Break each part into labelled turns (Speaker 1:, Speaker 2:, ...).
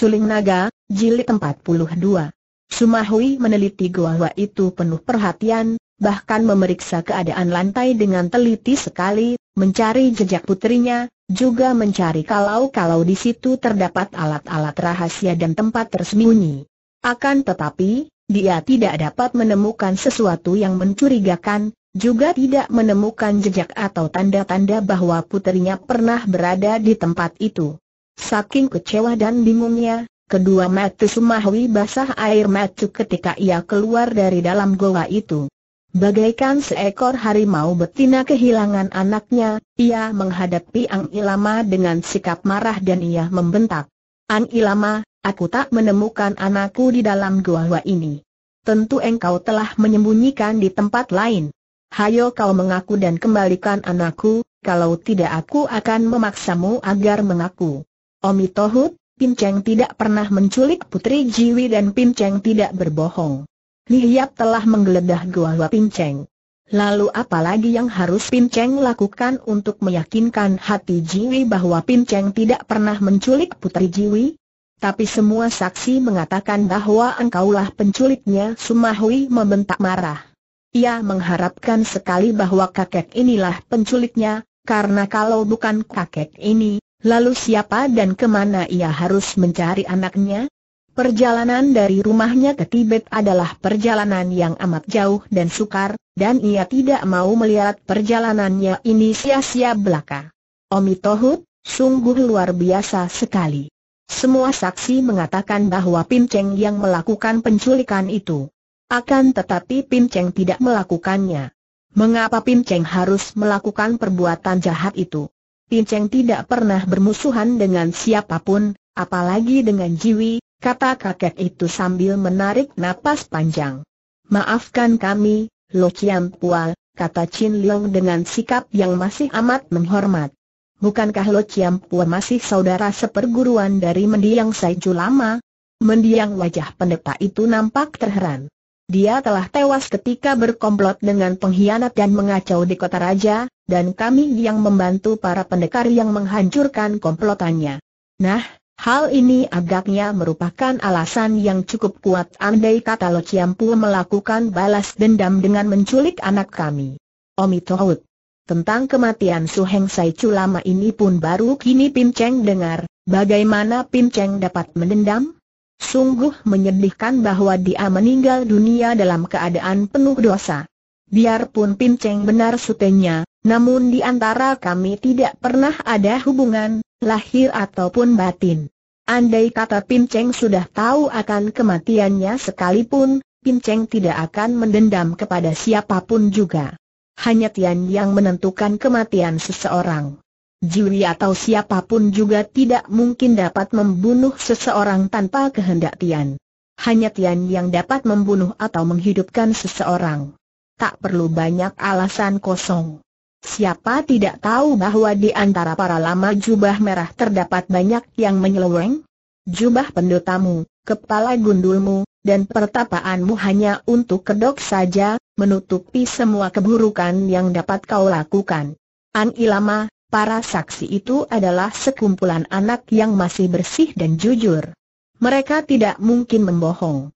Speaker 1: Suling Naga, Jilid 42. Sumahui meneliti gua itu penuh perhatian, bahkan memeriksa keadaan lantai dengan teliti sekali, mencari jejak putrinya, juga mencari kalau-kalau di situ terdapat alat-alat rahasia dan tempat tersembunyi. Akan tetapi, dia tidak dapat menemukan sesuatu yang mencurigakan, juga tidak menemukan jejak atau tanda-tanda bahwa putrinya pernah berada di tempat itu. Saking kecewa dan bingungnya, kedua mata Sumahwi basah air mata ketika ia keluar dari dalam goa itu. Bagaikan seekor harimau betina kehilangan anaknya, ia menghadapi Ang Ilama dengan sikap marah dan ia membentak. Ang Ilama, aku tak menemukan anakku di dalam goa ini. Tentu engkau telah menyembunyikan di tempat lain. Hayo kau mengaku dan kembalikan anakku, kalau tidak aku akan memaksamu agar mengaku. Omi Tohut, Pinceng tidak pernah menculik Putri Jiwi dan Pinceng tidak berbohong. Nihiap telah menggeledah gua Pinceng. Lalu apa lagi yang harus Pinceng lakukan untuk meyakinkan hati Jiwi bahwa Pinceng tidak pernah menculik Putri Jiwi? Tapi semua saksi mengatakan bahwa engkaulah penculiknya Sumahui membentak marah. Ia mengharapkan sekali bahwa kakek inilah penculiknya, karena kalau bukan kakek ini, Lalu siapa dan kemana ia harus mencari anaknya? Perjalanan dari rumahnya ke Tibet adalah perjalanan yang amat jauh dan sukar, dan ia tidak mau melihat perjalanannya ini sia-sia belaka. Omi Tohut, sungguh luar biasa sekali. Semua saksi mengatakan bahwa Pin Cheng yang melakukan penculikan itu. Akan tetapi Pin Cheng tidak melakukannya. Mengapa Pin Cheng harus melakukan perbuatan jahat itu? Pinceng tidak pernah bermusuhan dengan siapapun, apalagi dengan Jiwi, kata kakek itu sambil menarik napas panjang. Maafkan kami, Lo Chiam Pual, kata Chin Leong dengan sikap yang masih amat menghormat. Bukankah Lo Chiam Pual masih saudara seperguruan dari mendiang Saiju lama? Mendiang wajah pendeta itu nampak terheran. Dia telah tewas ketika berkomplot dengan pengkhianat dan mengacau di kota raja, dan kami yang membantu para pendekar yang menghancurkan komplotannya. Nah, Hal ini agaknya merupakan alasan yang cukup kuat andai kata Lo Chiampu melakukan balas dendam dengan menculik anak kami. Omi Tohut. Tentang kematian Su Heng Sai Chu lama ini pun baru kini Pim Cheng dengar, bagaimana Pim Cheng dapat mendendam? Sungguh menyedihkan bahwa dia meninggal dunia dalam keadaan penuh dosa. Biarpun Pim Cheng benar sutenya, namun di antara kami tidak pernah ada hubungan, lahir ataupun batin. Andai kata Pinceng sudah tahu akan kematiannya sekalipun, Pinceng tidak akan mendendam kepada siapapun juga. Hanya Tian yang menentukan kematian seseorang. Juri atau siapapun juga tidak mungkin dapat membunuh seseorang tanpa kehendak Tian. Hanya Tian yang dapat membunuh atau menghidupkan seseorang. Tak perlu banyak alasan kosong. Siapa tidak tahu bahwa di antara para lama jubah merah terdapat banyak yang menyeleweng? Jubah pendotamu, kepala gundulmu, dan pertapaanmu hanya untuk kedok saja, menutupi semua keburukan yang dapat kau lakukan. An Ilama, para saksi itu adalah sekumpulan anak yang masih bersih dan jujur. Mereka tidak mungkin membohong.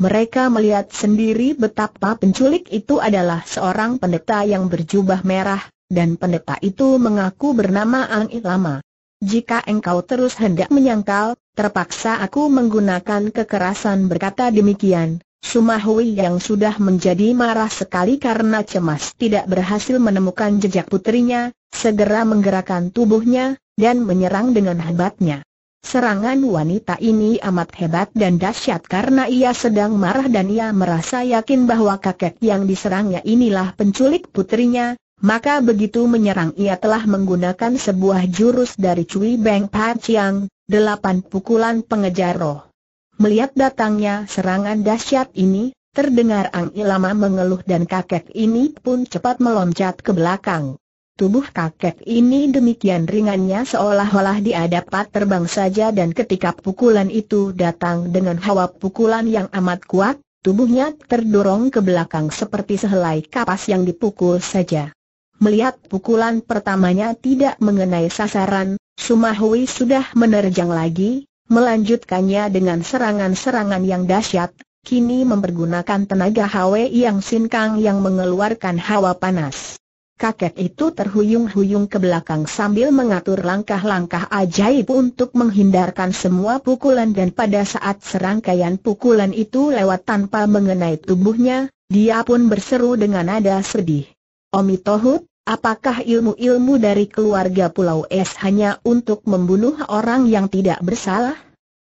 Speaker 1: Mereka melihat sendiri betapa penculik itu adalah seorang pendeta yang berjubah merah, dan pendeta itu mengaku bernama Ang Ilama. Jika engkau terus hendak menyangkal, terpaksa aku menggunakan kekerasan berkata demikian. Sumahui yang sudah menjadi marah sekali karena cemas tidak berhasil menemukan jejak putrinya, segera menggerakkan tubuhnya, dan menyerang dengan hebatnya. Serangan wanita ini amat hebat dan dahsyat karena ia sedang marah dan ia merasa yakin bahwa kakek yang diserangnya inilah penculik putrinya, maka begitu menyerang ia telah menggunakan sebuah jurus dari Cui Beng Pat Yang, delapan pukulan pengejar roh. Melihat datangnya serangan dahsyat ini, terdengar Ang Ilama mengeluh dan kakek ini pun cepat meloncat ke belakang. Tubuh kakek ini demikian ringannya seolah-olah dia dapat terbang saja dan ketika pukulan itu datang dengan hawa pukulan yang amat kuat, tubuhnya terdorong ke belakang seperti sehelai kapas yang dipukul saja. Melihat pukulan pertamanya tidak mengenai sasaran, Sumahui sudah menerjang lagi, melanjutkannya dengan serangan-serangan yang dahsyat, kini mempergunakan tenaga hawa yang sinkang yang mengeluarkan hawa panas kakek itu terhuyung-huyung ke belakang sambil mengatur langkah-langkah ajaib untuk menghindarkan semua pukulan dan pada saat serangkaian pukulan itu lewat tanpa mengenai tubuhnya, dia pun berseru dengan nada sedih. Omi Tohut, apakah ilmu-ilmu dari keluarga Pulau Es hanya untuk membunuh orang yang tidak bersalah?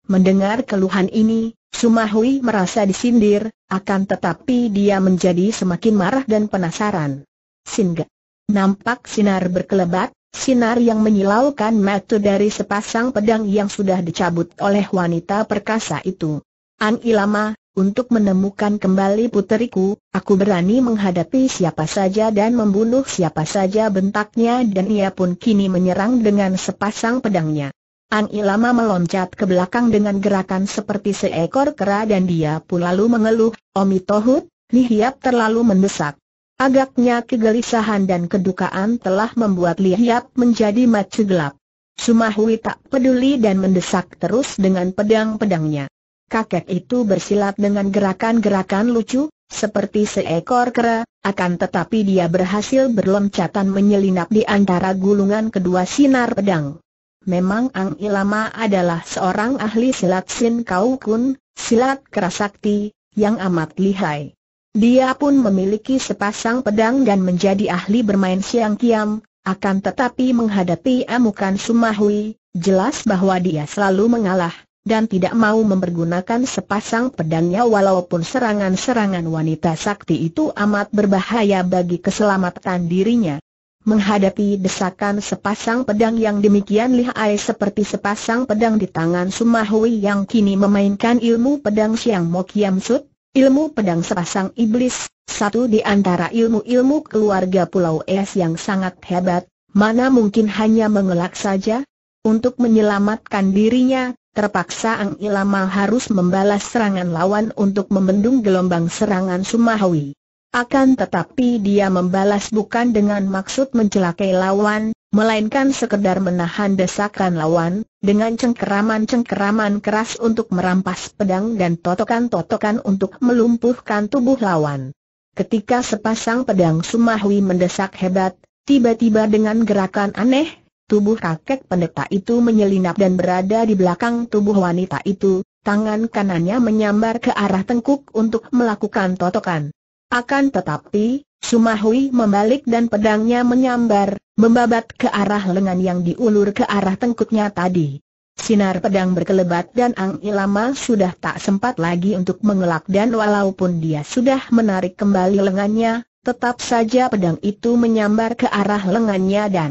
Speaker 1: Mendengar keluhan ini, Sumahui merasa disindir, akan tetapi dia menjadi semakin marah dan penasaran. Singa. Nampak sinar berkelebat, sinar yang menyilaukan mata dari sepasang pedang yang sudah dicabut oleh wanita perkasa itu. An Ilama, untuk menemukan kembali puteriku, aku berani menghadapi siapa saja dan membunuh siapa saja bentaknya dan ia pun kini menyerang dengan sepasang pedangnya. An Ilama meloncat ke belakang dengan gerakan seperti seekor kera dan dia pun lalu mengeluh, Omi Tohut, Nihiap terlalu mendesak. Agaknya kegelisahan dan kedukaan telah membuat Lihiap menjadi macu gelap. Sumahui tak peduli dan mendesak terus dengan pedang-pedangnya. Kakek itu bersilat dengan gerakan-gerakan lucu, seperti seekor kera, akan tetapi dia berhasil berloncatan menyelinap di antara gulungan kedua sinar pedang. Memang Ang Ilama adalah seorang ahli silat Sin Kau Kun, silat kerasakti, yang amat lihai. Dia pun memiliki sepasang pedang dan menjadi ahli bermain siang kiam, akan tetapi menghadapi amukan Sumahui, jelas bahwa dia selalu mengalah, dan tidak mau mempergunakan sepasang pedangnya walaupun serangan-serangan wanita sakti itu amat berbahaya bagi keselamatan dirinya. Menghadapi desakan sepasang pedang yang demikian lihai seperti sepasang pedang di tangan Sumahui yang kini memainkan ilmu pedang Siang Mokiam Sut, Ilmu pedang sepasang iblis, satu di antara ilmu-ilmu keluarga Pulau Es yang sangat hebat, mana mungkin hanya mengelak saja? Untuk menyelamatkan dirinya, terpaksa Ang Ilama harus membalas serangan lawan untuk membendung gelombang serangan Sumawi. Akan tetapi dia membalas bukan dengan maksud mencelakai lawan, melainkan sekedar menahan desakan lawan, dengan cengkeraman-cengkeraman keras untuk merampas pedang dan totokan-totokan untuk melumpuhkan tubuh lawan. Ketika sepasang pedang Sumahwi mendesak hebat, tiba-tiba dengan gerakan aneh, tubuh kakek pendeta itu menyelinap dan berada di belakang tubuh wanita itu, tangan kanannya menyambar ke arah tengkuk untuk melakukan totokan. Akan tetapi, Sumahui membalik dan pedangnya menyambar, membabat ke arah lengan yang diulur ke arah tengkutnya tadi. Sinar pedang berkelebat dan Ang Ilama sudah tak sempat lagi untuk mengelak dan walaupun dia sudah menarik kembali lengannya, tetap saja pedang itu menyambar ke arah lengannya dan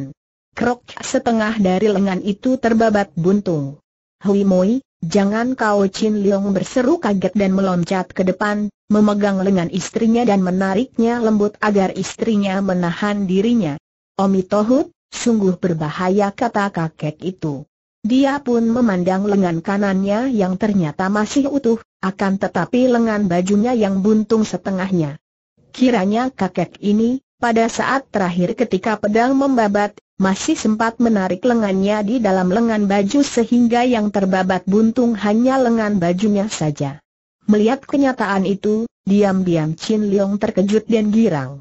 Speaker 1: krok setengah dari lengan itu terbabat buntung. Hui Moi, Jangan kau Chin Leong berseru kaget dan meloncat ke depan, memegang lengan istrinya dan menariknya lembut agar istrinya menahan dirinya. Omi Tohut, sungguh berbahaya kata kakek itu. Dia pun memandang lengan kanannya yang ternyata masih utuh, akan tetapi lengan bajunya yang buntung setengahnya. Kiranya kakek ini, pada saat terakhir ketika pedang membabat, masih sempat menarik lengannya di dalam lengan baju sehingga yang terbabat buntung hanya lengan bajunya saja. Melihat kenyataan itu, diam-diam Chin Leong terkejut dan girang.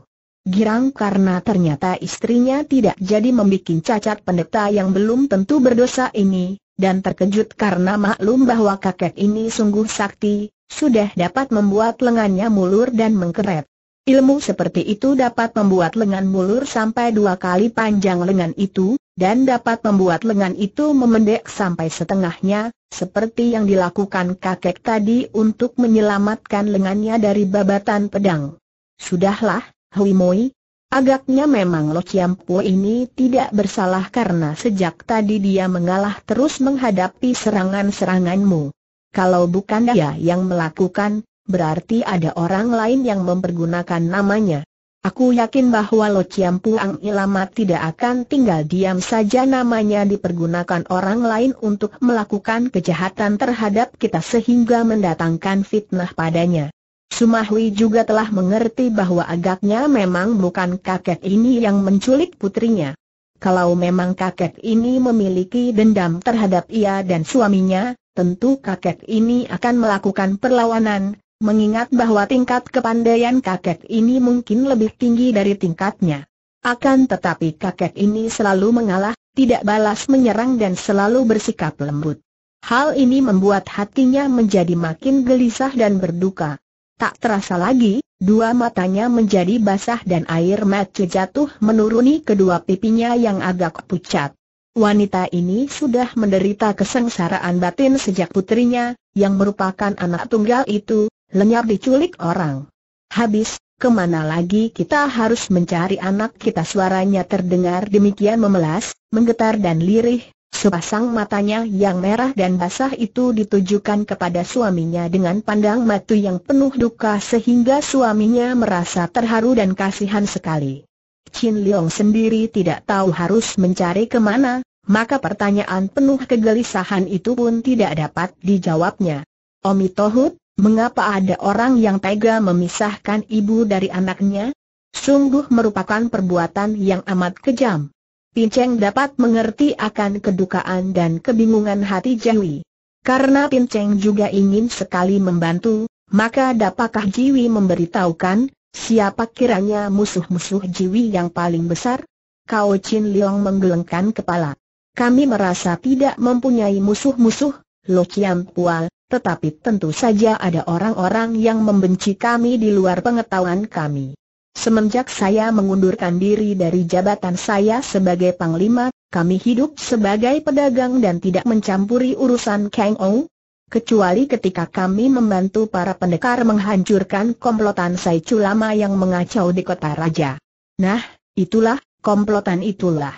Speaker 1: Girang karena ternyata istrinya tidak jadi membuat cacat pendeta yang belum tentu berdosa ini, dan terkejut karena maklum bahwa kakek ini sungguh sakti, sudah dapat membuat lengannya mulur dan mengkeret. Ilmu seperti itu dapat membuat lengan mulur sampai dua kali panjang lengan itu, dan dapat membuat lengan itu memendek sampai setengahnya, seperti yang dilakukan kakek tadi untuk menyelamatkan lengannya dari babatan pedang. Sudahlah, Hui Moi, Agaknya memang Lo Chiam Po ini tidak bersalah karena sejak tadi dia mengalah terus menghadapi serangan-seranganmu. Kalau bukan dia yang melakukan, berarti ada orang lain yang mempergunakan namanya. Aku yakin bahwa Lo Chiam Puang Ilamat tidak akan tinggal diam saja namanya dipergunakan orang lain untuk melakukan kejahatan terhadap kita sehingga mendatangkan fitnah padanya. Sumahwi juga telah mengerti bahwa agaknya memang bukan kakek ini yang menculik putrinya. Kalau memang kakek ini memiliki dendam terhadap ia dan suaminya, tentu kakek ini akan melakukan perlawanan, mengingat bahwa tingkat kepandaian kakek ini mungkin lebih tinggi dari tingkatnya. Akan tetapi kakek ini selalu mengalah, tidak balas menyerang dan selalu bersikap lembut. Hal ini membuat hatinya menjadi makin gelisah dan berduka. Tak terasa lagi, dua matanya menjadi basah dan air mata jatuh menuruni kedua pipinya yang agak pucat. Wanita ini sudah menderita kesengsaraan batin sejak putrinya, yang merupakan anak tunggal itu, lenyap diculik orang. Habis, kemana lagi kita harus mencari anak kita suaranya terdengar demikian memelas, menggetar dan lirih, sepasang matanya yang merah dan basah itu ditujukan kepada suaminya dengan pandang matu yang penuh duka sehingga suaminya merasa terharu dan kasihan sekali. Chin Leong sendiri tidak tahu harus mencari kemana, maka pertanyaan penuh kegelisahan itu pun tidak dapat dijawabnya. Omi Tohut, Mengapa ada orang yang tega memisahkan ibu dari anaknya? Sungguh merupakan perbuatan yang amat kejam. Pin Cheng dapat mengerti akan kedukaan dan kebingungan hati Jiwi. Karena Pin Cheng juga ingin sekali membantu, maka dapatkah Jiwi memberitahukan, siapa kiranya musuh-musuh Jiwi yang paling besar? Kau Chin Leong menggelengkan kepala. Kami merasa tidak mempunyai musuh-musuh, Lo Chiang Pual, tetapi tentu saja ada orang-orang yang membenci kami di luar pengetahuan kami. Semenjak saya mengundurkan diri dari jabatan saya sebagai panglima, kami hidup sebagai pedagang dan tidak mencampuri urusan Kang O. kecuali ketika kami membantu para pendekar menghancurkan komplotan Sai lama yang mengacau di kota raja. Nah, itulah, komplotan itulah.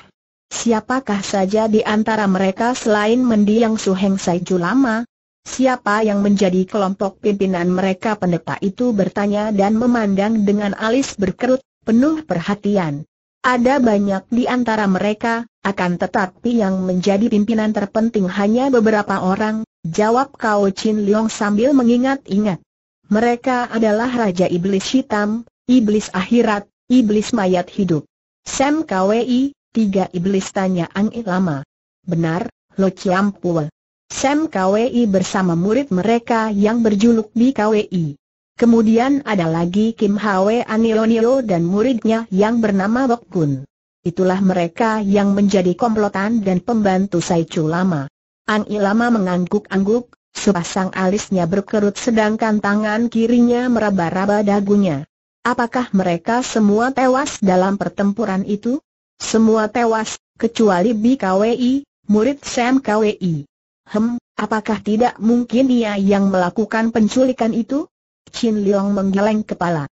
Speaker 1: Siapakah saja di antara mereka selain mendiang Suheng Sai lama, Siapa yang menjadi kelompok pimpinan mereka pendeta itu bertanya dan memandang dengan alis berkerut, penuh perhatian. Ada banyak di antara mereka, akan tetapi yang menjadi pimpinan terpenting hanya beberapa orang, jawab Kao Chin Leong sambil mengingat-ingat. Mereka adalah Raja Iblis Hitam, Iblis Akhirat, Iblis Mayat Hidup. Sam Kwei, tiga iblis tanya Ang Lama. Benar, Lo Chiam Pua. Sam KWI bersama murid mereka yang berjuluk Bi Kwi. Kemudian ada lagi Kim Hwe Anilonilo dan muridnya yang bernama Bok Kun. Itulah mereka yang menjadi komplotan dan pembantu Sai Chu Lama. Ang Ilama mengangguk-angguk, sepasang alisnya berkerut sedangkan tangan kirinya meraba-raba dagunya. Apakah mereka semua tewas dalam pertempuran itu? Semua tewas, kecuali Bi Kwi, murid Sam KWI. Hem, apakah tidak mungkin ia yang melakukan penculikan itu? Chin Leong menggeleng kepala.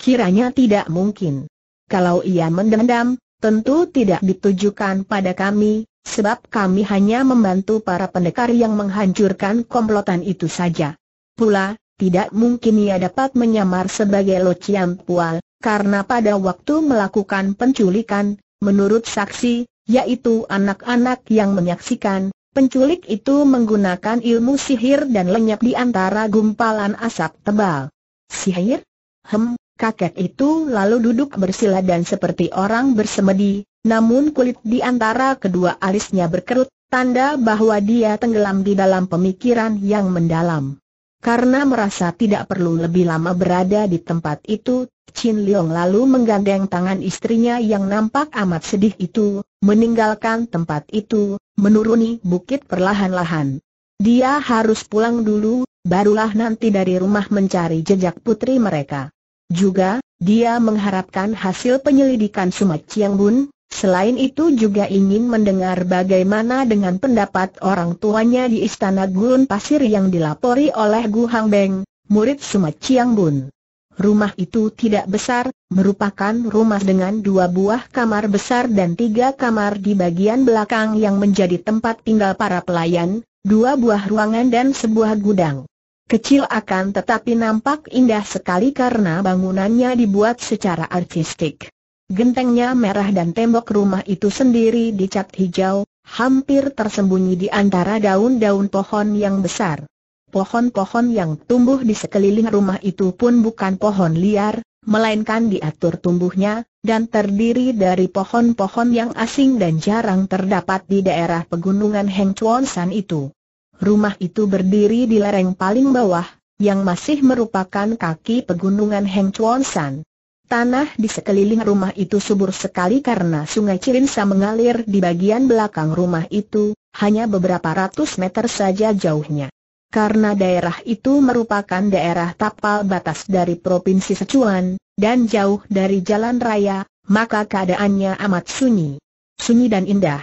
Speaker 1: Kiranya tidak mungkin. Kalau ia mendendam, tentu tidak ditujukan pada kami, sebab kami hanya membantu para pendekar yang menghancurkan komplotan itu saja. Pula, tidak mungkin ia dapat menyamar sebagai Locian Pual, karena pada waktu melakukan penculikan, menurut saksi, yaitu anak-anak yang menyaksikan, Penculik itu menggunakan ilmu sihir dan lenyap di antara gumpalan asap tebal. Sihir? Hem, kakek itu lalu duduk bersila dan seperti orang bersemedi, namun kulit di antara kedua alisnya berkerut, tanda bahwa dia tenggelam di dalam pemikiran yang mendalam. Karena merasa tidak perlu lebih lama berada di tempat itu, Chin Leong lalu menggandeng tangan istrinya yang nampak amat sedih itu, meninggalkan tempat itu, menuruni bukit perlahan-lahan. Dia harus pulang dulu, barulah nanti dari rumah mencari jejak putri mereka. Juga, dia mengharapkan hasil penyelidikan Sumat Chiang Bun, Selain itu juga ingin mendengar bagaimana dengan pendapat orang tuanya di Istana Gurun Pasir yang dilapori oleh Gu Hang Beng, murid Sumat Chiang Bun. Rumah itu tidak besar, merupakan rumah dengan dua buah kamar besar dan tiga kamar di bagian belakang yang menjadi tempat tinggal para pelayan, dua buah ruangan dan sebuah gudang. Kecil akan tetapi nampak indah sekali karena bangunannya dibuat secara artistik. Gentengnya merah dan tembok rumah itu sendiri dicat hijau, hampir tersembunyi di antara daun-daun pohon yang besar. Pohon-pohon yang tumbuh di sekeliling rumah itu pun bukan pohon liar, melainkan diatur tumbuhnya, dan terdiri dari pohon-pohon yang asing dan jarang terdapat di daerah pegunungan Heng Chuan San itu. Rumah itu berdiri di lereng paling bawah, yang masih merupakan kaki pegunungan Heng Chuan San. Tanah di sekeliling rumah itu subur sekali karena sungai Cirinsa mengalir di bagian belakang rumah itu, hanya beberapa ratus meter saja jauhnya. Karena daerah itu merupakan daerah tapal batas dari Provinsi Sichuan, dan jauh dari jalan raya, maka keadaannya amat sunyi. Sunyi dan indah.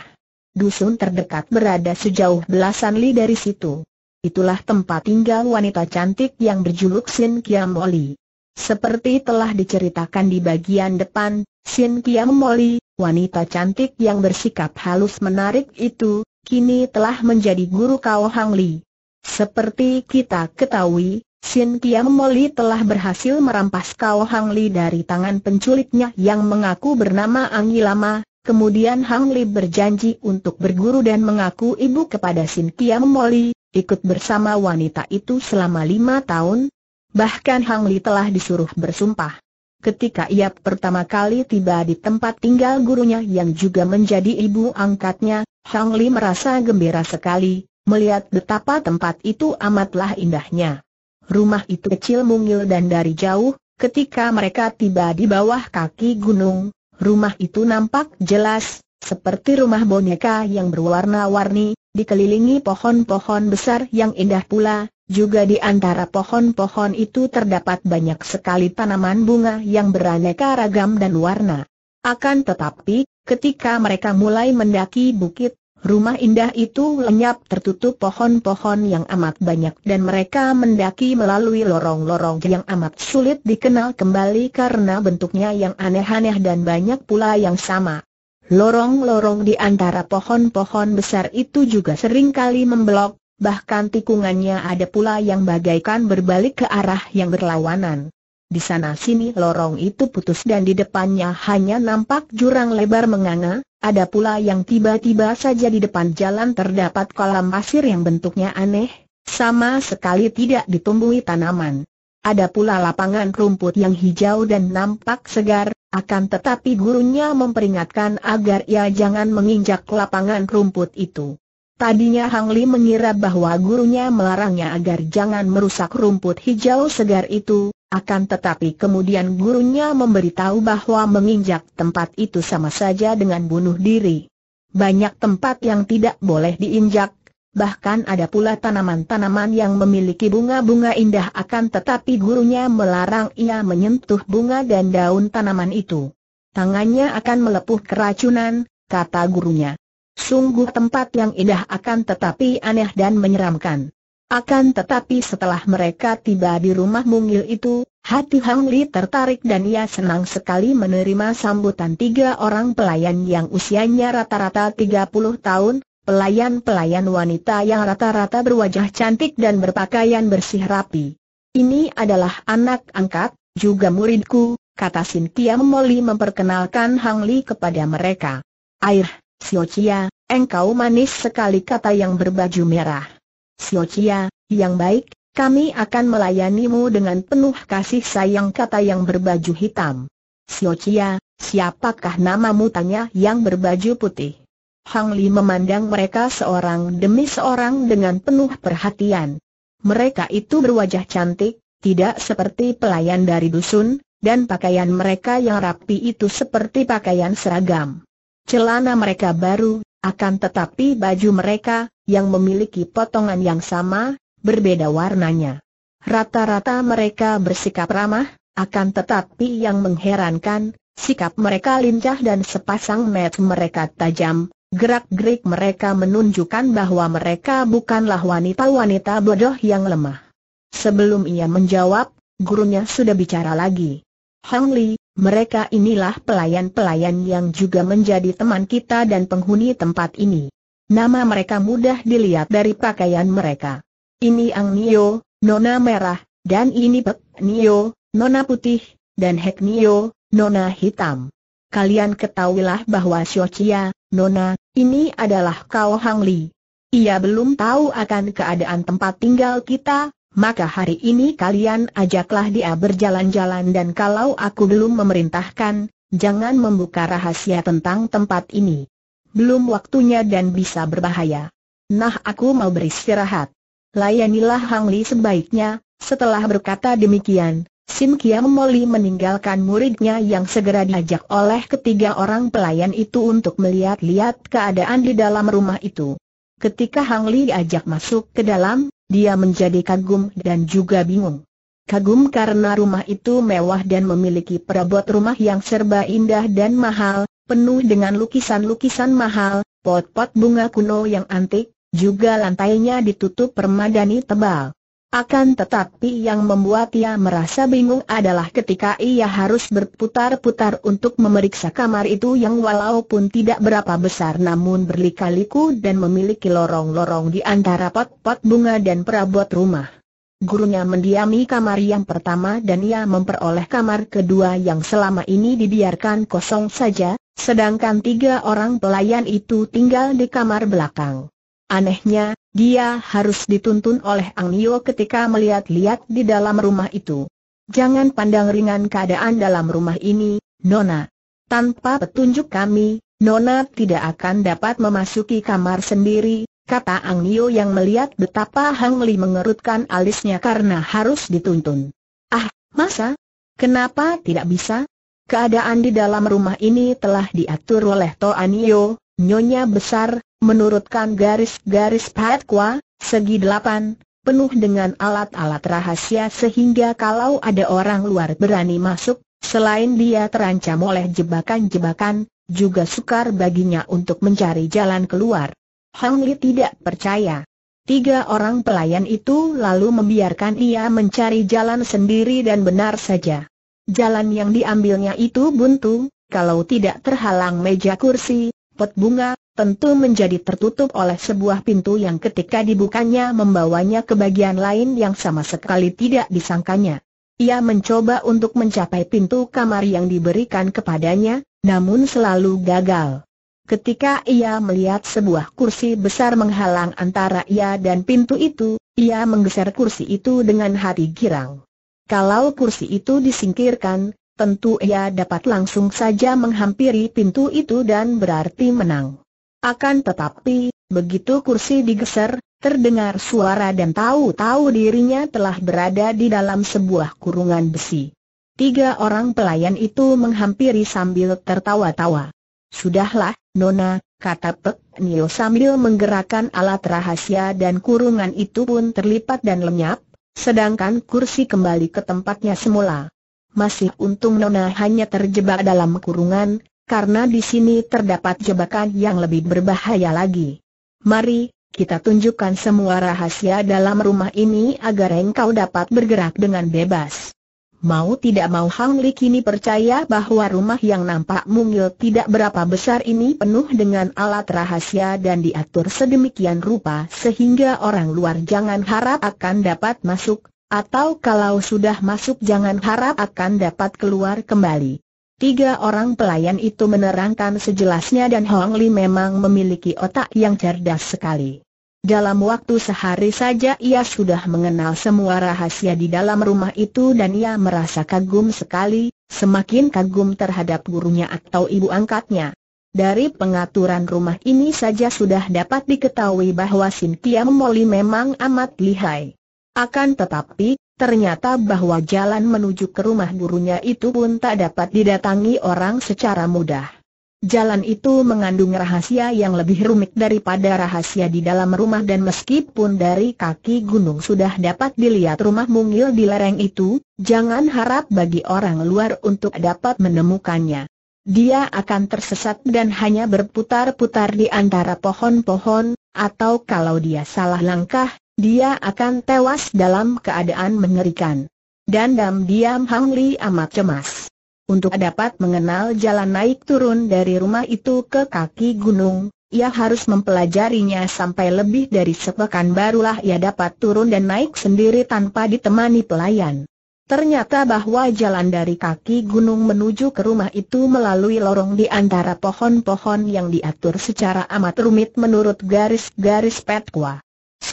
Speaker 1: Dusun terdekat berada sejauh belasan li dari situ. Itulah tempat tinggal wanita cantik yang berjuluk Sin Kiam Oli. Seperti telah diceritakan di bagian depan, Sin Kiam Moli, wanita cantik yang bersikap halus menarik itu, kini telah menjadi guru Kao Hang Li. Seperti kita ketahui, Sin Kiam Moli telah berhasil merampas Kao Hang Li dari tangan penculiknya yang mengaku bernama Ang Lama. Kemudian Hang Li berjanji untuk berguru dan mengaku ibu kepada Sin Kiam Moli, ikut bersama wanita itu selama lima tahun, Bahkan Hang Li telah disuruh bersumpah. Ketika ia pertama kali tiba di tempat tinggal gurunya yang juga menjadi ibu angkatnya, Hang Li merasa gembira sekali, melihat betapa tempat itu amatlah indahnya. Rumah itu kecil mungil dan dari jauh, ketika mereka tiba di bawah kaki gunung, rumah itu nampak jelas, seperti rumah boneka yang berwarna-warni, dikelilingi pohon-pohon besar yang indah pula, juga di antara pohon-pohon itu terdapat banyak sekali tanaman bunga yang beraneka ragam dan warna. Akan tetapi, ketika mereka mulai mendaki bukit, rumah indah itu lenyap tertutup pohon-pohon yang amat banyak dan mereka mendaki melalui lorong-lorong yang amat sulit dikenal kembali karena bentuknya yang aneh-aneh dan banyak pula yang sama. Lorong-lorong di antara pohon-pohon besar itu juga seringkali memblok bahkan tikungannya ada pula yang bagaikan berbalik ke arah yang berlawanan. Di sana sini lorong itu putus dan di depannya hanya nampak jurang lebar menganga, ada pula yang tiba-tiba saja di depan jalan terdapat kolam pasir yang bentuknya aneh, sama sekali tidak ditumbuhi tanaman. Ada pula lapangan rumput yang hijau dan nampak segar, akan tetapi gurunya memperingatkan agar ia jangan menginjak lapangan rumput itu. Tadinya Hang Li mengira bahwa gurunya melarangnya agar jangan merusak rumput hijau segar itu, akan tetapi kemudian gurunya memberitahu bahwa menginjak tempat itu sama saja dengan bunuh diri. Banyak tempat yang tidak boleh diinjak, bahkan ada pula tanaman-tanaman yang memiliki bunga-bunga indah akan tetapi gurunya melarang ia menyentuh bunga dan daun tanaman itu. Tangannya akan melepuh keracunan, kata gurunya. Sungguh tempat yang indah akan tetapi aneh dan menyeramkan. Akan tetapi setelah mereka tiba di rumah mungil itu, hati Hang Li tertarik dan ia senang sekali menerima sambutan tiga orang pelayan yang usianya rata-rata 30 tahun, pelayan-pelayan wanita yang rata-rata berwajah cantik dan berpakaian bersih rapi. Ini adalah anak angkat, juga muridku, kata Sintia Moli memperkenalkan Hang Li kepada mereka. Air, Siocia, engkau manis sekali kata yang berbaju merah. Siocia, yang baik, kami akan melayanimu dengan penuh kasih sayang kata yang berbaju hitam. Siocia, siapakah namamu tanya yang berbaju putih. Hang Li memandang mereka seorang demi seorang dengan penuh perhatian. Mereka itu berwajah cantik, tidak seperti pelayan dari dusun, dan pakaian mereka yang rapi itu seperti pakaian seragam. Celana mereka baru, akan tetapi baju mereka, yang memiliki potongan yang sama, berbeda warnanya. Rata-rata mereka bersikap ramah, akan tetapi yang mengherankan, sikap mereka lincah dan sepasang mata mereka tajam, gerak-gerik mereka menunjukkan bahwa mereka bukanlah wanita-wanita bodoh yang lemah. Sebelum ia menjawab, gurunya sudah bicara lagi. Hang Li, mereka inilah pelayan-pelayan yang juga menjadi teman kita dan penghuni tempat ini. Nama mereka mudah dilihat dari pakaian mereka. Ini Ang Nio, Nona Merah, dan ini Pek Nio, Nona Putih, dan Hek Nio, Nona Hitam. Kalian ketahuilah bahwa Xiochia, Nona, ini adalah Kao Hang Li. Ia belum tahu akan keadaan tempat tinggal kita, maka hari ini kalian ajaklah dia berjalan-jalan dan kalau aku belum memerintahkan, jangan membuka rahasia tentang tempat ini. Belum waktunya dan bisa berbahaya. Nah aku mau beristirahat. Layanilah Hang Li sebaiknya, setelah berkata demikian, Sim Kiam Moli meninggalkan muridnya yang segera diajak oleh ketiga orang pelayan itu untuk melihat-lihat keadaan di dalam rumah itu. Ketika Hang Li diajak masuk ke dalam, dia menjadi kagum dan juga bingung. Kagum karena rumah itu mewah dan memiliki perabot rumah yang serba indah dan mahal, penuh dengan lukisan-lukisan mahal, pot-pot bunga kuno yang antik, juga lantainya ditutup permadani tebal. Akan tetapi yang membuat ia merasa bingung adalah ketika ia harus berputar-putar untuk memeriksa kamar itu yang walaupun tidak berapa besar namun berlikaliku dan memiliki lorong-lorong di antara pot-pot bunga dan perabot rumah. Gurunya mendiami kamar yang pertama dan ia memperoleh kamar kedua yang selama ini dibiarkan kosong saja, sedangkan tiga orang pelayan itu tinggal di kamar belakang. Anehnya, dia harus dituntun oleh Ang Nio ketika melihat-lihat di dalam rumah itu. Jangan pandang ringan keadaan dalam rumah ini, Nona. Tanpa petunjuk kami, Nona tidak akan dapat memasuki kamar sendiri, kata Ang Nio yang melihat betapa Hang Li mengerutkan alisnya karena harus dituntun. Ah, masa? Kenapa tidak bisa? Keadaan di dalam rumah ini telah diatur oleh To Anio, Nyonya besar, Menurutkan garis-garis Patkwa, segi delapan, penuh dengan alat-alat rahasia sehingga kalau ada orang luar berani masuk, selain dia terancam oleh jebakan-jebakan, juga sukar baginya untuk mencari jalan keluar. Hang Li tidak percaya. Tiga orang pelayan itu lalu membiarkan ia mencari jalan sendiri dan benar saja. Jalan yang diambilnya itu buntu, kalau tidak terhalang meja kursi, pot bunga, tentu menjadi tertutup oleh sebuah pintu yang ketika dibukanya membawanya ke bagian lain yang sama sekali tidak disangkanya. Ia mencoba untuk mencapai pintu kamar yang diberikan kepadanya, namun selalu gagal. Ketika ia melihat sebuah kursi besar menghalang antara ia dan pintu itu, ia menggeser kursi itu dengan hati girang. Kalau kursi itu disingkirkan, tentu ia dapat langsung saja menghampiri pintu itu dan berarti menang. Akan tetapi, begitu kursi digeser, terdengar suara dan tahu-tahu dirinya telah berada di dalam sebuah kurungan besi. Tiga orang pelayan itu menghampiri sambil tertawa-tawa. Sudahlah, Nona, kata Pek Nio sambil menggerakkan alat rahasia dan kurungan itu pun terlipat dan lenyap, sedangkan kursi kembali ke tempatnya semula. Masih untung Nona hanya terjebak dalam kurungan, karena di sini terdapat jebakan yang lebih berbahaya lagi. Mari, kita tunjukkan semua rahasia dalam rumah ini agar engkau dapat bergerak dengan bebas. Mau tidak mau Hang Li kini percaya bahwa rumah yang nampak mungil tidak berapa besar ini penuh dengan alat rahasia dan diatur sedemikian rupa sehingga orang luar jangan harap akan dapat masuk, atau kalau sudah masuk jangan harap akan dapat keluar kembali. Tiga orang pelayan itu menerangkan sejelasnya dan Hong Li memang memiliki otak yang cerdas sekali. Dalam waktu sehari saja ia sudah mengenal semua rahasia di dalam rumah itu dan ia merasa kagum sekali, semakin kagum terhadap gurunya atau ibu angkatnya. Dari pengaturan rumah ini saja sudah dapat diketahui bahwa Sintia Moli memang amat lihai. Akan tetapi, ternyata bahwa jalan menuju ke rumah gurunya itu pun tak dapat didatangi orang secara mudah. Jalan itu mengandung rahasia yang lebih rumit daripada rahasia di dalam rumah dan meskipun dari kaki gunung sudah dapat dilihat rumah mungil di lereng itu, jangan harap bagi orang luar untuk dapat menemukannya. Dia akan tersesat dan hanya berputar-putar di antara pohon-pohon, atau kalau dia salah langkah, dia akan tewas dalam keadaan mengerikan. Dan diam-diam Hang Li amat cemas. Untuk dapat mengenal jalan naik turun dari rumah itu ke kaki gunung, ia harus mempelajarinya sampai lebih dari sepekan barulah ia dapat turun dan naik sendiri tanpa ditemani pelayan. Ternyata bahwa jalan dari kaki gunung menuju ke rumah itu melalui lorong di antara pohon-pohon yang diatur secara amat rumit menurut garis-garis petua.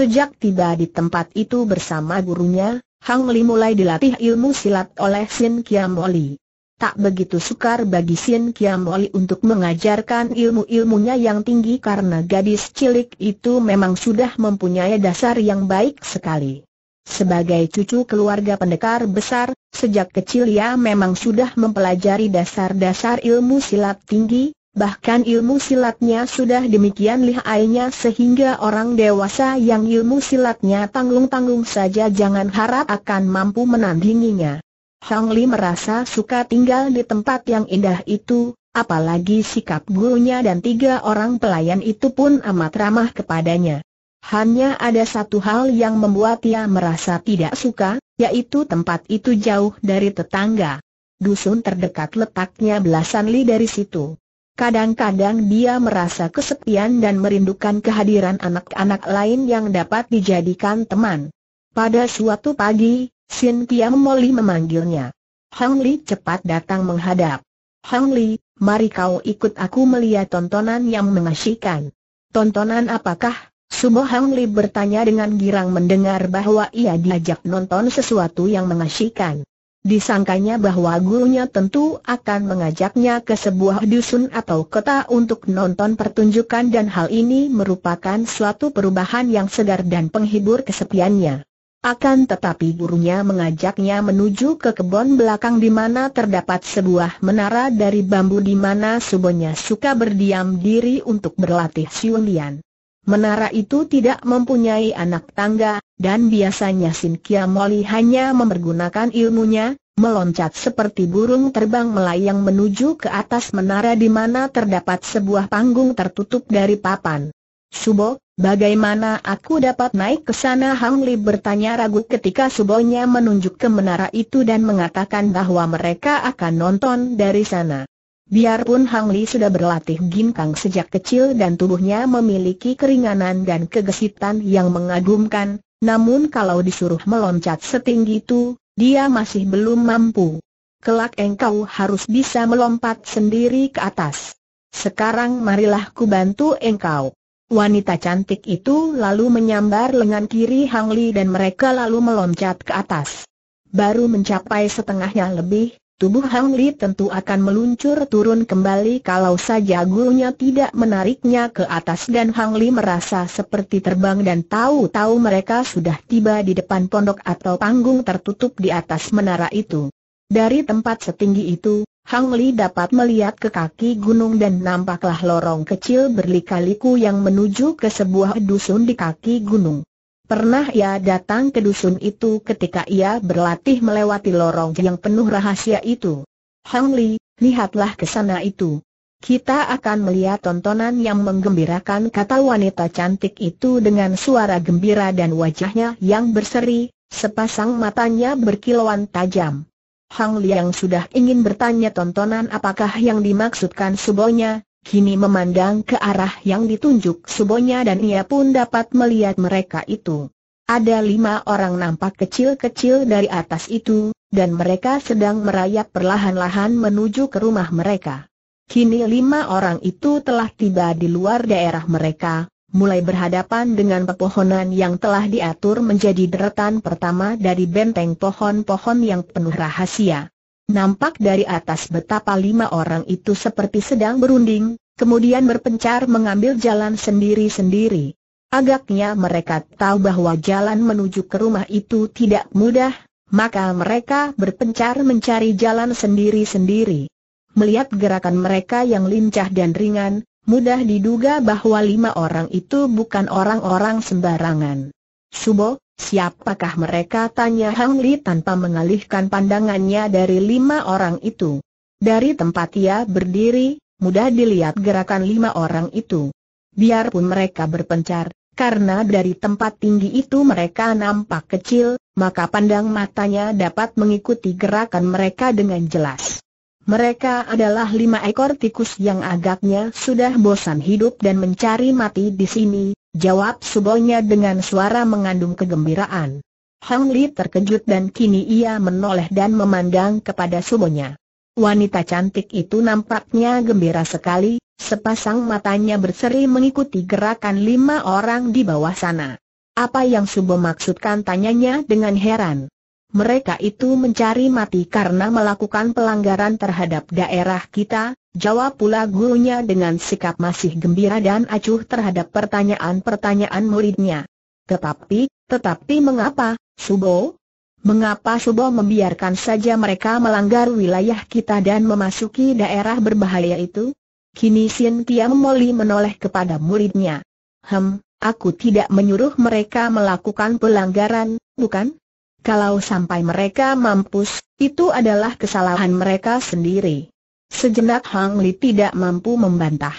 Speaker 1: Sejak tiba di tempat itu bersama gurunya, Hang Li mulai dilatih ilmu silat oleh Sin Kiam Oli. Tak begitu sukar bagi Sin Kiam Oli untuk mengajarkan ilmu-ilmunya yang tinggi karena gadis cilik itu memang sudah mempunyai dasar yang baik sekali. Sebagai cucu keluarga pendekar besar, sejak kecil ia memang sudah mempelajari dasar-dasar ilmu silat tinggi, Bahkan ilmu silatnya sudah demikian lihainya sehingga orang dewasa yang ilmu silatnya tanggung-tanggung saja jangan harap akan mampu menandinginya. Hang Li merasa suka tinggal di tempat yang indah itu, apalagi sikap gurunya dan tiga orang pelayan itu pun amat ramah kepadanya. Hanya ada satu hal yang membuat ia merasa tidak suka, yaitu tempat itu jauh dari tetangga. Dusun terdekat letaknya belasan li dari situ. Kadang-kadang dia merasa kesepian dan merindukan kehadiran anak-anak lain yang dapat dijadikan teman. Pada suatu pagi, Sin Kiam Moli memanggilnya. Hang Li cepat datang menghadap. Hang Li, mari kau ikut aku melihat tontonan yang mengasyikan. Tontonan apakah? Sumo Hang Li bertanya dengan girang mendengar bahwa ia diajak nonton sesuatu yang mengasyikan. Disangkanya bahwa gurunya tentu akan mengajaknya ke sebuah dusun atau kota untuk nonton pertunjukan dan hal ini merupakan suatu perubahan yang segar dan penghibur kesepiannya. Akan tetapi gurunya mengajaknya menuju ke kebun belakang di mana terdapat sebuah menara dari bambu di mana subonya suka berdiam diri untuk berlatih siulian. Menara itu tidak mempunyai anak tangga, dan biasanya Sin Moli hanya mempergunakan ilmunya, meloncat seperti burung terbang melayang menuju ke atas menara di mana terdapat sebuah panggung tertutup dari papan. Subo, bagaimana aku dapat naik ke sana? Hang Li bertanya ragu ketika Subonya menunjuk ke menara itu dan mengatakan bahwa mereka akan nonton dari sana. Biarpun Hang Li sudah berlatih ginkang sejak kecil dan tubuhnya memiliki keringanan dan kegesitan yang mengagumkan, namun kalau disuruh meloncat setinggi itu, dia masih belum mampu. Kelak engkau harus bisa melompat sendiri ke atas. Sekarang marilah ku bantu engkau. Wanita cantik itu lalu menyambar lengan kiri Hang Li dan mereka lalu meloncat ke atas. Baru mencapai setengahnya lebih, Tubuh Hang Li tentu akan meluncur turun kembali kalau saja gurunya tidak menariknya ke atas dan Hang Li merasa seperti terbang dan tahu-tahu mereka sudah tiba di depan pondok atau panggung tertutup di atas menara itu. Dari tempat setinggi itu, Hang Li dapat melihat ke kaki gunung dan nampaklah lorong kecil berlikaliku yang menuju ke sebuah dusun di kaki gunung. Pernah ia datang ke dusun itu ketika ia berlatih melewati lorong yang penuh rahasia itu. Hang Li, lihatlah ke sana itu. Kita akan melihat tontonan yang menggembirakan kata wanita cantik itu dengan suara gembira dan wajahnya yang berseri, sepasang matanya berkilauan tajam. Hang Li yang sudah ingin bertanya tontonan apakah yang dimaksudkan subonya, kini memandang ke arah yang ditunjuk subonya dan ia pun dapat melihat mereka itu. Ada lima orang nampak kecil-kecil dari atas itu, dan mereka sedang merayap perlahan-lahan menuju ke rumah mereka. Kini lima orang itu telah tiba di luar daerah mereka, mulai berhadapan dengan pepohonan yang telah diatur menjadi deretan pertama dari benteng pohon-pohon yang penuh rahasia. Nampak dari atas betapa lima orang itu seperti sedang berunding, kemudian berpencar mengambil jalan sendiri-sendiri. Agaknya mereka tahu bahwa jalan menuju ke rumah itu tidak mudah, maka mereka berpencar mencari jalan sendiri-sendiri. Melihat gerakan mereka yang lincah dan ringan, mudah diduga bahwa lima orang itu bukan orang-orang sembarangan. Subo, Siapakah mereka tanya Hang Li tanpa mengalihkan pandangannya dari lima orang itu. Dari tempat ia berdiri, mudah dilihat gerakan lima orang itu. Biarpun mereka berpencar, karena dari tempat tinggi itu mereka nampak kecil, maka pandang matanya dapat mengikuti gerakan mereka dengan jelas. Mereka adalah lima ekor tikus yang agaknya sudah bosan hidup dan mencari mati di sini, Jawab Subonya dengan suara mengandung kegembiraan. Hang Li terkejut dan kini ia menoleh dan memandang kepada Subonya. Wanita cantik itu nampaknya gembira sekali, sepasang matanya berseri mengikuti gerakan lima orang di bawah sana. Apa yang Subo maksudkan tanyanya dengan heran mereka itu mencari mati karena melakukan pelanggaran terhadap daerah kita, jawab pula gurunya dengan sikap masih gembira dan acuh terhadap pertanyaan-pertanyaan muridnya. Tetapi, tetapi mengapa, Subo? Mengapa Subo membiarkan saja mereka melanggar wilayah kita dan memasuki daerah berbahaya itu? Kini Sin Tiam Moli menoleh kepada muridnya. Hem, aku tidak menyuruh mereka melakukan pelanggaran, bukan? Kalau sampai mereka mampus, itu adalah kesalahan mereka sendiri. Sejenak Hang Li tidak mampu membantah.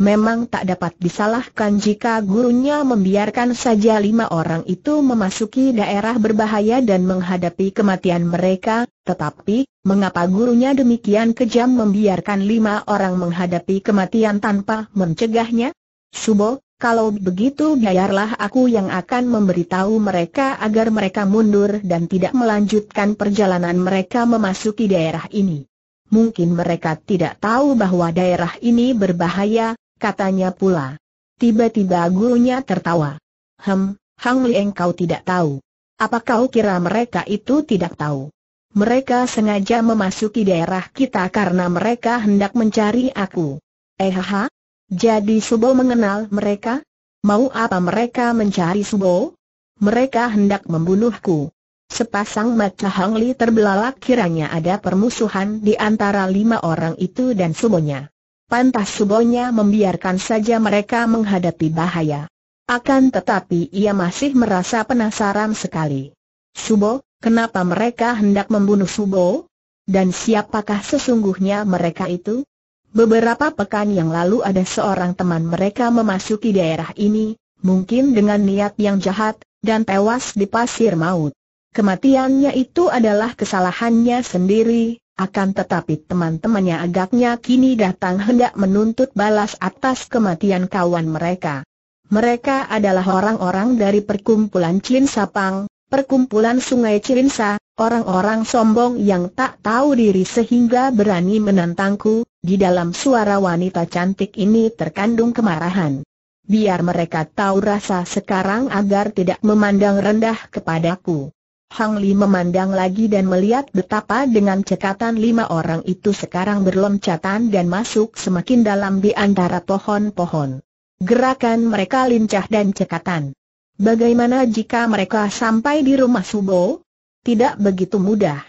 Speaker 1: Memang tak dapat disalahkan jika gurunya membiarkan saja lima orang itu memasuki daerah berbahaya dan menghadapi kematian mereka, tetapi, mengapa gurunya demikian kejam membiarkan lima orang menghadapi kematian tanpa mencegahnya? Subo, kalau begitu biarlah aku yang akan memberitahu mereka agar mereka mundur dan tidak melanjutkan perjalanan mereka memasuki daerah ini. Mungkin mereka tidak tahu bahwa daerah ini berbahaya, katanya pula. Tiba-tiba gurunya tertawa. Hem, Hang Liang kau tidak tahu. Apa kau kira mereka itu tidak tahu? Mereka sengaja memasuki daerah kita karena mereka hendak mencari aku. Eh ha, jadi Subo mengenal mereka? Mau apa mereka mencari Subo? Mereka hendak membunuhku. Sepasang mata Hang terbelalak kiranya ada permusuhan di antara lima orang itu dan Subonya. Pantas Subonya membiarkan saja mereka menghadapi bahaya. Akan tetapi ia masih merasa penasaran sekali. Subo, kenapa mereka hendak membunuh Subo? Dan siapakah sesungguhnya mereka itu? Beberapa pekan yang lalu ada seorang teman mereka memasuki daerah ini, mungkin dengan niat yang jahat, dan tewas di pasir maut. Kematiannya itu adalah kesalahannya sendiri, akan tetapi teman-temannya agaknya kini datang hendak menuntut balas atas kematian kawan mereka. Mereka adalah orang-orang dari perkumpulan Cilinsapang, Sapang, perkumpulan Sungai Cilinsa, orang-orang sombong yang tak tahu diri sehingga berani menantangku, di dalam suara wanita cantik ini terkandung kemarahan. Biar mereka tahu rasa sekarang agar tidak memandang rendah kepadaku. Hang Li memandang lagi dan melihat betapa dengan cekatan lima orang itu sekarang berloncatan dan masuk semakin dalam di antara pohon-pohon. Gerakan mereka lincah dan cekatan. Bagaimana jika mereka sampai di rumah Subo? Tidak begitu mudah.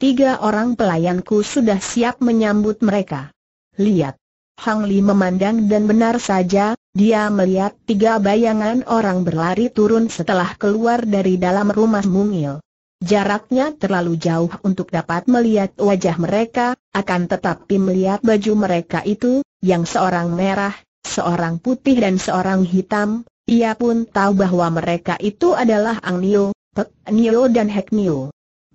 Speaker 1: Tiga orang pelayanku sudah siap menyambut mereka. Lihat. Hang Li memandang dan benar saja, dia melihat tiga bayangan orang berlari turun setelah keluar dari dalam rumah mungil. Jaraknya terlalu jauh untuk dapat melihat wajah mereka, akan tetapi melihat baju mereka itu, yang seorang merah, seorang putih dan seorang hitam, ia pun tahu bahwa mereka itu adalah Ang Nio, Pek Nio dan Hek Nio.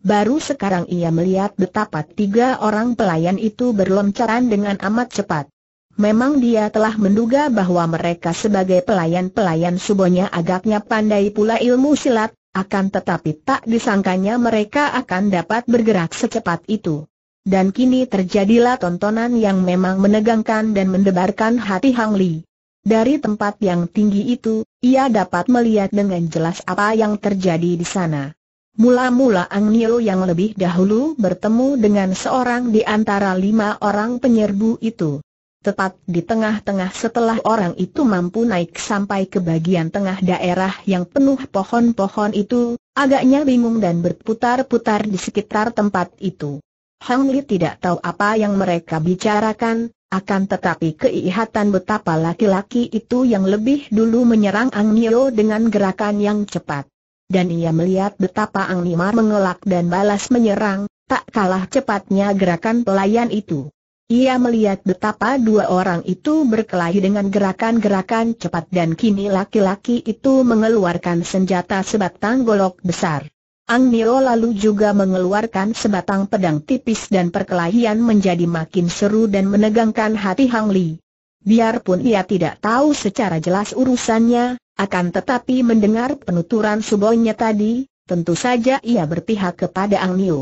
Speaker 1: Baru sekarang ia melihat betapa tiga orang pelayan itu berloncaran dengan amat cepat. Memang dia telah menduga bahwa mereka sebagai pelayan-pelayan subonya agaknya pandai pula ilmu silat, akan tetapi tak disangkanya mereka akan dapat bergerak secepat itu. Dan kini terjadilah tontonan yang memang menegangkan dan mendebarkan hati Hang Li. Dari tempat yang tinggi itu, ia dapat melihat dengan jelas apa yang terjadi di sana. Mula-mula Ang Nio yang lebih dahulu bertemu dengan seorang di antara lima orang penyerbu itu. Tepat di tengah-tengah setelah orang itu mampu naik sampai ke bagian tengah daerah yang penuh pohon-pohon itu, agaknya bingung dan berputar-putar di sekitar tempat itu. Hang Li tidak tahu apa yang mereka bicarakan, akan tetapi keihatan betapa laki-laki itu yang lebih dulu menyerang Ang Nio dengan gerakan yang cepat dan ia melihat betapa Ang Anglimar mengelak dan balas menyerang, tak kalah cepatnya gerakan pelayan itu. Ia melihat betapa dua orang itu berkelahi dengan gerakan-gerakan cepat dan kini laki-laki itu mengeluarkan senjata sebatang golok besar. Ang Nio lalu juga mengeluarkan sebatang pedang tipis dan perkelahian menjadi makin seru dan menegangkan hati Hang Li. Biarpun ia tidak tahu secara jelas urusannya, akan tetapi mendengar penuturan Subonya tadi, tentu saja ia berpihak kepada Ang Niu.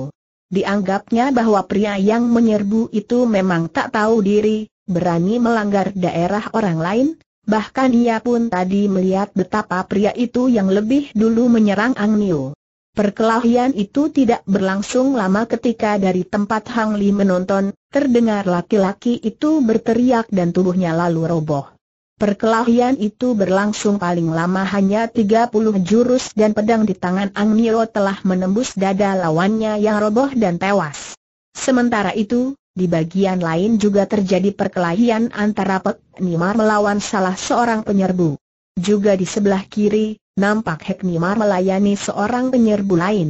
Speaker 1: Dianggapnya bahwa pria yang menyerbu itu memang tak tahu diri, berani melanggar daerah orang lain, bahkan ia pun tadi melihat betapa pria itu yang lebih dulu menyerang Ang Niu. Perkelahian itu tidak berlangsung lama ketika dari tempat Hang Li menonton, terdengar laki-laki itu berteriak dan tubuhnya lalu roboh. Perkelahian itu berlangsung paling lama hanya 30 jurus dan pedang di tangan Ang Nio telah menembus dada lawannya yang roboh dan tewas. Sementara itu, di bagian lain juga terjadi perkelahian antara Pek Nimar melawan salah seorang penyerbu. Juga di sebelah kiri, nampak Hek Nimar melayani seorang penyerbu lain.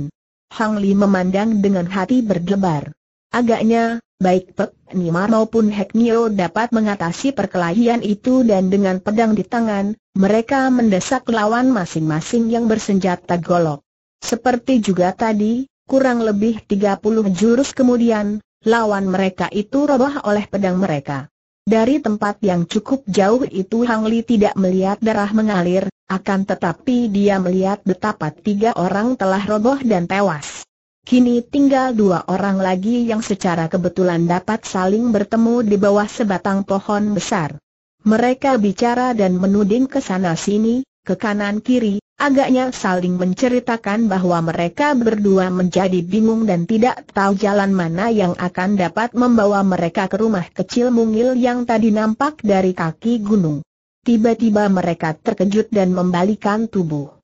Speaker 1: Hang Li memandang dengan hati berdebar. Agaknya, Baik Pek Nima maupun Nio dapat mengatasi perkelahian itu dan dengan pedang di tangan, mereka mendesak lawan masing-masing yang bersenjata golok. Seperti juga tadi, kurang lebih 30 jurus kemudian, lawan mereka itu roboh oleh pedang mereka. Dari tempat yang cukup jauh itu Hang Li tidak melihat darah mengalir, akan tetapi dia melihat betapa tiga orang telah roboh dan tewas. Kini tinggal dua orang lagi yang secara kebetulan dapat saling bertemu di bawah sebatang pohon besar. Mereka bicara dan menuding ke sana sini, ke kanan kiri, agaknya saling menceritakan bahwa mereka berdua menjadi bingung dan tidak tahu jalan mana yang akan dapat membawa mereka ke rumah kecil mungil yang tadi nampak dari kaki gunung. Tiba-tiba mereka terkejut dan membalikan tubuh.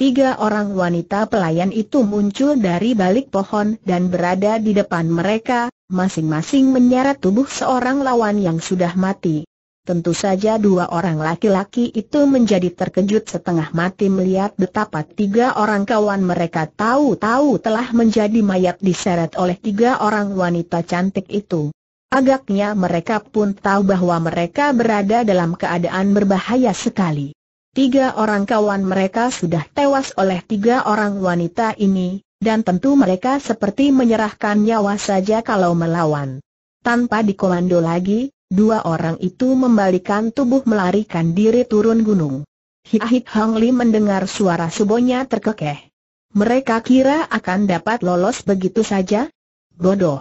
Speaker 1: Tiga orang wanita pelayan itu muncul dari balik pohon dan berada di depan mereka, masing-masing menyeret tubuh seorang lawan yang sudah mati. Tentu saja dua orang laki-laki itu menjadi terkejut setengah mati melihat betapa tiga orang kawan mereka tahu-tahu telah menjadi mayat diseret oleh tiga orang wanita cantik itu. Agaknya mereka pun tahu bahwa mereka berada dalam keadaan berbahaya sekali. Tiga orang kawan mereka sudah tewas oleh tiga orang wanita ini, dan tentu mereka seperti menyerahkan nyawa saja kalau melawan. Tanpa dikomando lagi, dua orang itu membalikan tubuh melarikan diri turun gunung. Hiahit Hang Li mendengar suara subonya terkekeh. Mereka kira akan dapat lolos begitu saja? Bodoh.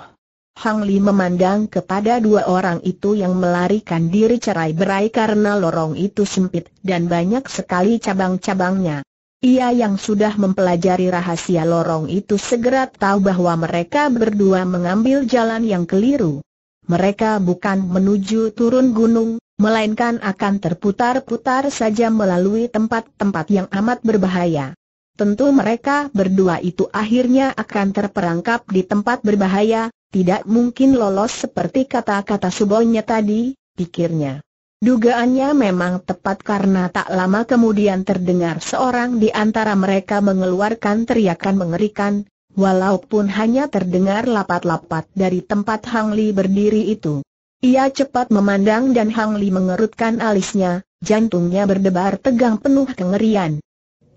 Speaker 1: Hang Li memandang kepada dua orang itu yang melarikan diri cerai berai karena lorong itu sempit dan banyak sekali cabang-cabangnya. Ia yang sudah mempelajari rahasia lorong itu segera tahu bahwa mereka berdua mengambil jalan yang keliru. Mereka bukan menuju turun gunung, melainkan akan terputar-putar saja melalui tempat-tempat yang amat berbahaya. Tentu mereka berdua itu akhirnya akan terperangkap di tempat berbahaya, tidak mungkin lolos seperti kata-kata subonya tadi, pikirnya. Dugaannya memang tepat karena tak lama kemudian terdengar seorang di antara mereka mengeluarkan teriakan mengerikan, walaupun hanya terdengar lapat-lapat dari tempat Hang Li berdiri itu. Ia cepat memandang dan Hang Li mengerutkan alisnya, jantungnya berdebar tegang penuh kengerian.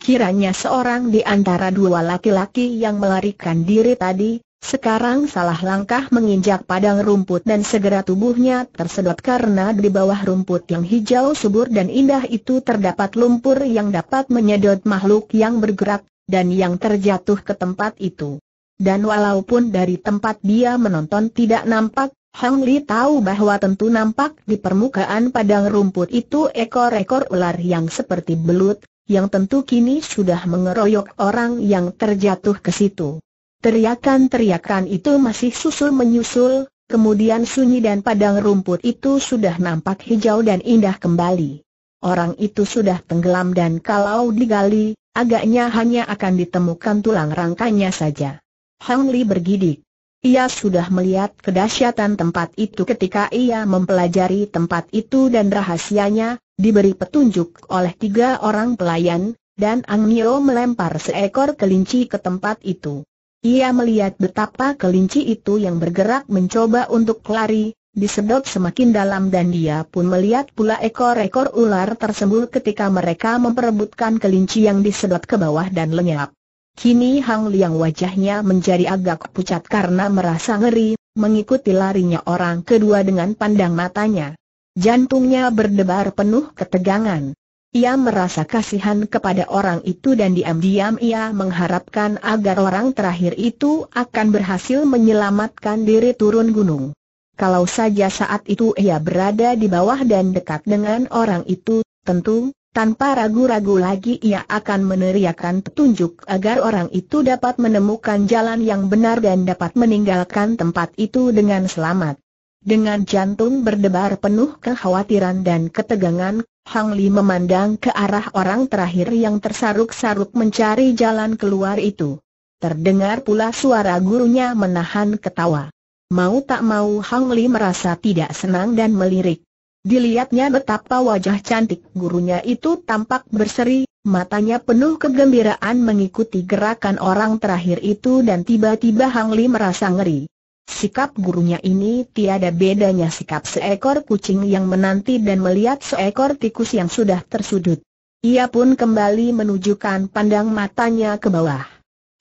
Speaker 1: Kiranya seorang di antara dua laki-laki yang melarikan diri tadi, sekarang salah langkah menginjak padang rumput dan segera tubuhnya tersedot karena di bawah rumput yang hijau subur dan indah itu terdapat lumpur yang dapat menyedot makhluk yang bergerak, dan yang terjatuh ke tempat itu. Dan walaupun dari tempat dia menonton tidak nampak, Hang Li tahu bahwa tentu nampak di permukaan padang rumput itu ekor-ekor ular yang seperti belut, yang tentu kini sudah mengeroyok orang yang terjatuh ke situ. Teriakan-teriakan itu masih susul menyusul, kemudian sunyi dan padang rumput itu sudah nampak hijau dan indah kembali. Orang itu sudah tenggelam dan kalau digali, agaknya hanya akan ditemukan tulang rangkanya saja. Hang Li bergidik. Ia sudah melihat kedahsyatan tempat itu ketika ia mempelajari tempat itu dan rahasianya, diberi petunjuk oleh tiga orang pelayan, dan Ang Nio melempar seekor kelinci ke tempat itu. Ia melihat betapa kelinci itu yang bergerak mencoba untuk lari, disedot semakin dalam dan dia pun melihat pula ekor-ekor ular tersembul ketika mereka memperebutkan kelinci yang disedot ke bawah dan lenyap. Kini Hang Liang wajahnya menjadi agak pucat karena merasa ngeri, mengikuti larinya orang kedua dengan pandang matanya. Jantungnya berdebar penuh ketegangan. Ia merasa kasihan kepada orang itu dan diam-diam ia mengharapkan agar orang terakhir itu akan berhasil menyelamatkan diri turun gunung. Kalau saja saat itu ia berada di bawah dan dekat dengan orang itu, tentu, tanpa ragu-ragu lagi ia akan meneriakan petunjuk agar orang itu dapat menemukan jalan yang benar dan dapat meninggalkan tempat itu dengan selamat. Dengan jantung berdebar penuh kekhawatiran dan ketegangan, Hang Li memandang ke arah orang terakhir yang tersaruk-saruk mencari jalan keluar itu. Terdengar pula suara gurunya menahan ketawa. Mau tak mau Hang Li merasa tidak senang dan melirik. Dilihatnya betapa wajah cantik gurunya itu tampak berseri, matanya penuh kegembiraan mengikuti gerakan orang terakhir itu dan tiba-tiba Hang Li merasa ngeri. Sikap gurunya ini tiada bedanya sikap seekor kucing yang menanti dan melihat seekor tikus yang sudah tersudut. Ia pun kembali menunjukkan pandang matanya ke bawah.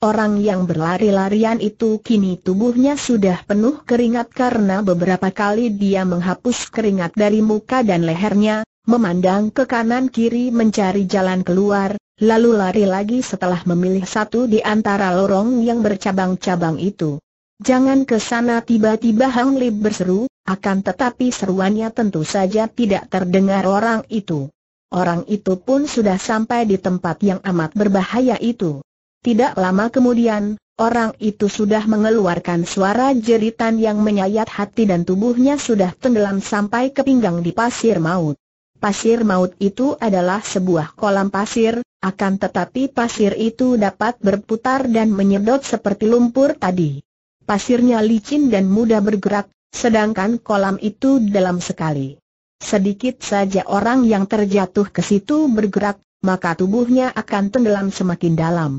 Speaker 1: Orang yang berlari-larian itu kini tubuhnya sudah penuh keringat karena beberapa kali dia menghapus keringat dari muka dan lehernya, memandang ke kanan kiri mencari jalan keluar, lalu lari lagi setelah memilih satu di antara lorong yang bercabang-cabang itu. Jangan ke sana tiba-tiba Hang Li berseru, akan tetapi seruannya tentu saja tidak terdengar orang itu. Orang itu pun sudah sampai di tempat yang amat berbahaya itu. Tidak lama kemudian, orang itu sudah mengeluarkan suara jeritan yang menyayat hati dan tubuhnya sudah tenggelam sampai ke pinggang di pasir maut. Pasir maut itu adalah sebuah kolam pasir, akan tetapi pasir itu dapat berputar dan menyedot seperti lumpur tadi pasirnya licin dan mudah bergerak, sedangkan kolam itu dalam sekali. Sedikit saja orang yang terjatuh ke situ bergerak, maka tubuhnya akan tenggelam semakin dalam.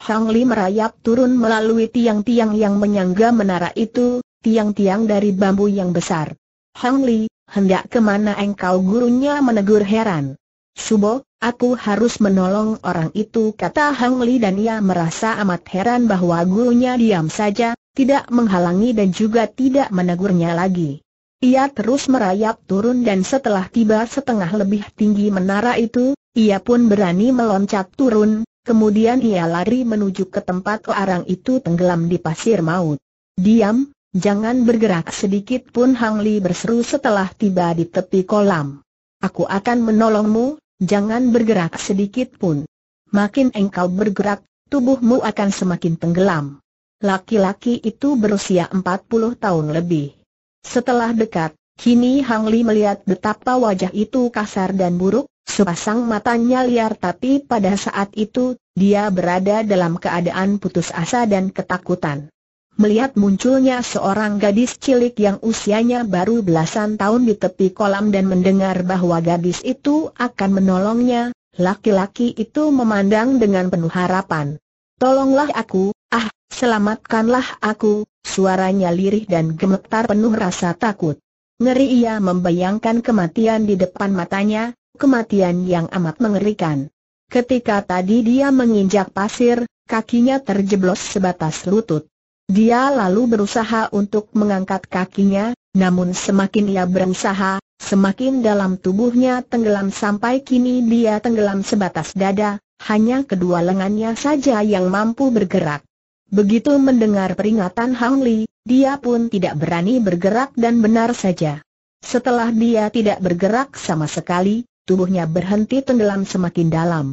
Speaker 1: Hang Li merayap turun melalui tiang-tiang yang menyangga menara itu, tiang-tiang dari bambu yang besar. Hang Li, hendak kemana engkau gurunya menegur heran. Subo, aku harus menolong orang itu kata Hang Li dan ia merasa amat heran bahwa gurunya diam saja, tidak menghalangi dan juga tidak menegurnya lagi. Ia terus merayap turun dan setelah tiba setengah lebih tinggi menara itu, ia pun berani meloncat turun, kemudian ia lari menuju ke tempat orang itu tenggelam di pasir maut. Diam, jangan bergerak sedikit pun Hang Li berseru setelah tiba di tepi kolam. Aku akan menolongmu, jangan bergerak sedikit pun. Makin engkau bergerak, tubuhmu akan semakin tenggelam laki-laki itu berusia 40 tahun lebih. Setelah dekat, kini Hang Li melihat betapa wajah itu kasar dan buruk, sepasang matanya liar tapi pada saat itu, dia berada dalam keadaan putus asa dan ketakutan. Melihat munculnya seorang gadis cilik yang usianya baru belasan tahun di tepi kolam dan mendengar bahwa gadis itu akan menolongnya, laki-laki itu memandang dengan penuh harapan. Tolonglah aku, ah, selamatkanlah aku, suaranya lirih dan gemetar penuh rasa takut. Ngeri ia membayangkan kematian di depan matanya, kematian yang amat mengerikan. Ketika tadi dia menginjak pasir, kakinya terjeblos sebatas lutut. Dia lalu berusaha untuk mengangkat kakinya, namun semakin ia berusaha, semakin dalam tubuhnya tenggelam sampai kini dia tenggelam sebatas dada, hanya kedua lengannya saja yang mampu bergerak. Begitu mendengar peringatan Hang Li, dia pun tidak berani bergerak dan benar saja. Setelah dia tidak bergerak sama sekali, tubuhnya berhenti tenggelam semakin dalam.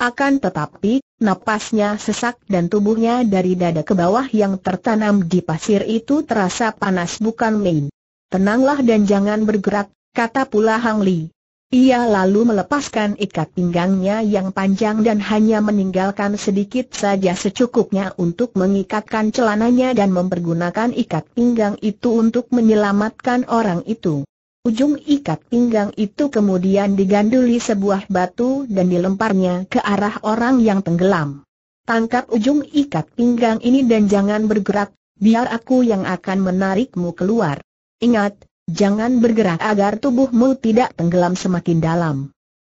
Speaker 1: Akan tetapi, napasnya sesak dan tubuhnya dari dada ke bawah yang tertanam di pasir itu terasa panas bukan main. Tenanglah dan jangan bergerak, kata pula Hang Li. Ia lalu melepaskan ikat pinggangnya yang panjang dan hanya meninggalkan sedikit saja secukupnya untuk mengikatkan celananya dan mempergunakan ikat pinggang itu untuk menyelamatkan orang itu. Ujung ikat pinggang itu kemudian diganduli sebuah batu dan dilemparnya ke arah orang yang tenggelam. Tangkap ujung ikat pinggang ini dan jangan bergerak, biar aku yang akan menarikmu keluar. Ingat, Jangan bergerak agar tubuhmu tidak tenggelam semakin dalam.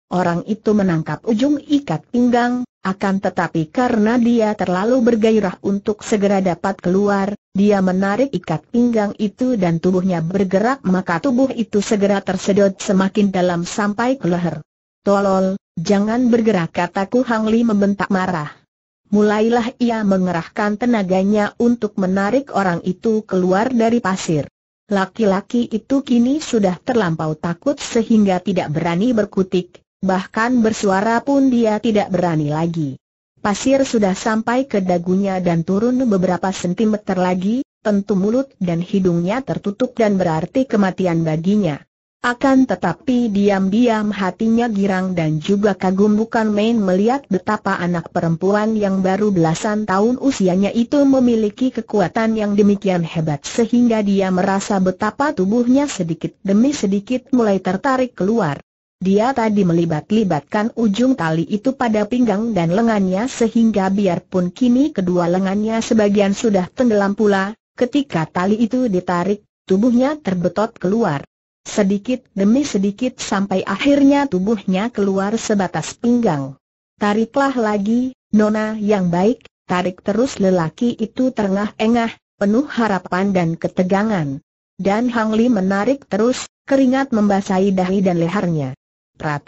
Speaker 1: Orang itu menangkap ujung ikat pinggang, akan tetapi karena dia terlalu bergairah untuk segera dapat keluar, dia menarik ikat pinggang itu dan tubuhnya bergerak maka tubuh itu segera tersedot semakin dalam sampai ke leher. Tolol, jangan bergerak kataku Hang Li membentak marah. Mulailah ia mengerahkan tenaganya untuk menarik orang itu keluar dari pasir laki-laki itu kini sudah terlampau takut sehingga tidak berani berkutik, bahkan bersuara pun dia tidak berani lagi. Pasir sudah sampai ke dagunya dan turun beberapa sentimeter lagi, tentu mulut dan hidungnya tertutup dan berarti kematian baginya. Akan tetapi diam-diam hatinya girang dan juga kagum bukan main melihat betapa anak perempuan yang baru belasan tahun usianya itu memiliki kekuatan yang demikian hebat sehingga dia merasa betapa tubuhnya sedikit demi sedikit mulai tertarik keluar. Dia tadi melibat-libatkan ujung tali itu pada pinggang dan lengannya sehingga biarpun kini kedua lengannya sebagian sudah tenggelam pula, ketika tali itu ditarik, tubuhnya terbetot keluar. Sedikit demi sedikit sampai akhirnya tubuhnya keluar sebatas pinggang. Tariklah lagi, Nona yang baik, tarik terus lelaki itu terengah-engah, penuh harapan dan ketegangan. Dan Hang Li menarik terus, keringat membasahi dahi dan lehernya. Prat,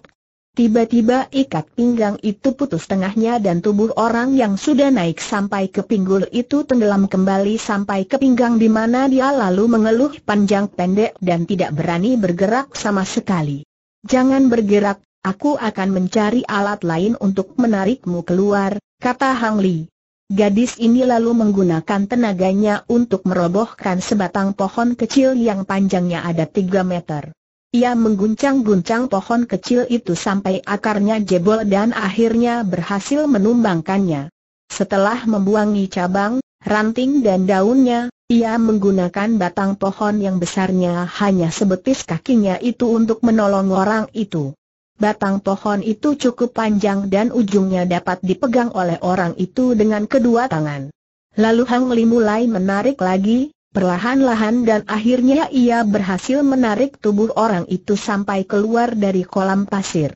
Speaker 1: Tiba-tiba ikat pinggang itu putus tengahnya dan tubuh orang yang sudah naik sampai ke pinggul itu tenggelam kembali sampai ke pinggang di mana dia lalu mengeluh panjang pendek dan tidak berani bergerak sama sekali. Jangan bergerak, aku akan mencari alat lain untuk menarikmu keluar, kata Hang Li. Gadis ini lalu menggunakan tenaganya untuk merobohkan sebatang pohon kecil yang panjangnya ada 3 meter. Ia mengguncang-guncang pohon kecil itu sampai akarnya jebol dan akhirnya berhasil menumbangkannya. Setelah membuangi cabang, ranting dan daunnya, ia menggunakan batang pohon yang besarnya hanya sebetis kakinya itu untuk menolong orang itu. Batang pohon itu cukup panjang dan ujungnya dapat dipegang oleh orang itu dengan kedua tangan. Lalu Hang Li mulai menarik lagi, Perlahan-lahan dan akhirnya ia berhasil menarik tubuh orang itu sampai keluar dari kolam pasir.